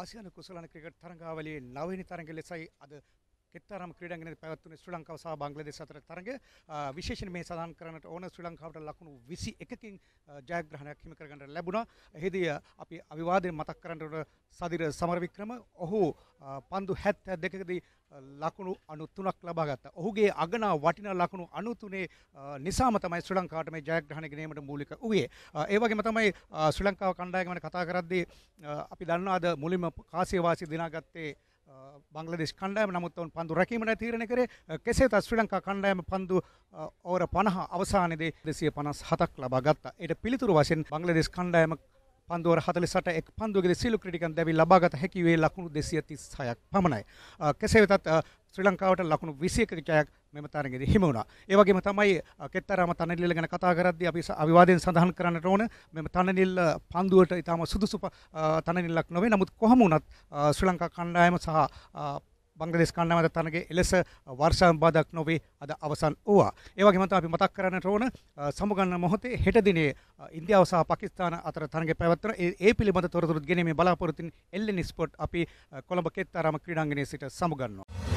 ආසියානු කුසලන ක්‍රිකට් තරඟාවලියේ නවවෙනි තරඟ ලෙසයි අද කෙත්තරම් ක්‍රීඩාංගණයේ පැවැත්වුණු ශ්‍රී ලංකාව සහ බංග්ලාදේශ අතර තරඟ විශේෂයෙන් මේ සඳහන් කරන්නට ඕන ශ්‍රී ලංකාවට ලකුණු 21කින් ජයග්‍රහණයක් හිමි කරගන්නට ලැබුණා. එහිදී අපි අවිවාදයෙන් මතක් කරන්නට ඕන සදිර සමරවික්‍රම ඔහු පන්දු 72 කදී ලකුණු 93ක් ලබා ගත්තා. ඔහුගේ අගනා වටිනා ලකුණු 93 නිසාම තමයි ශ්‍රී ලංකාවට මේ ජයග්‍රහණය ගෙනීමට මූලික වුවේ. ඒ වගේම තමයි ශ්‍රී ලංකාව කණ්ඩායම ගැන කතා කරද්දී අපි දන්නවා අද මුලින්ම කාසිය වාසී දිනාගත්තේ බංගලදේශ කණ්ඩායම නමුත් ඔවුන් පන්දු රැකීමට තීරණය කරේ කෙසේතත් ශ්‍රී ලංකා කණ්ඩායම පන්දු ඕවර 50 අවසානයේදී 257ක් ලබා ගත්තා. ඒට පිළිතුරු වශයෙන් බංගලදේශ කණ්ඩායම පන්දුවර හතලිසට එක් පන්දුවගේ සිලු ක්‍රටිකන් දැවි ලබාගත හැකිවේ ලකුණු දෙසිය තිස් හයක් පමණයි. කෙසේ වෙතත් ශ්‍රී ලංකාවට ලකුණු විසියක ජයක් මෙම තරගෙද හිමුණා. ඒ වගේම තමයි කෙත්තරම තනනිල්ල ගැන කතා කරද්දී අපි අවිවාදයෙන් සඳහන් කරන්නට ඕන මෙම තනනිල්ල පන්දුවට ඊටම සුදුසු තනනිල්ලක් නොවේ. නමුත් කොහම වුණත් ශ්‍රී ලංකා කණ්ඩායම සහ බංගලදේශ කණ්ඩායමට තරගයේ එලෙස වර්ෂාන් බාධාක් නොවේ අද අවසන් වූවා. ඒ වගේම තමයි අපි මතක් කරන්නට ඕන සමුගන්න මොහොතේ හෙට දිනේ ඉන්දියාව සහ පාකිස්තාන අතර තරගය පැවැත්වෙන ඒ පිළිබඳ තොරතුරු ගැනීමේ බලාපොරොත්තුෙන් එල්ලෙන් ස්පොට් අපි කොළඹ කෙත්තාරාම ක්‍රීඩාංගණයේ සිට සමුගන්නවා.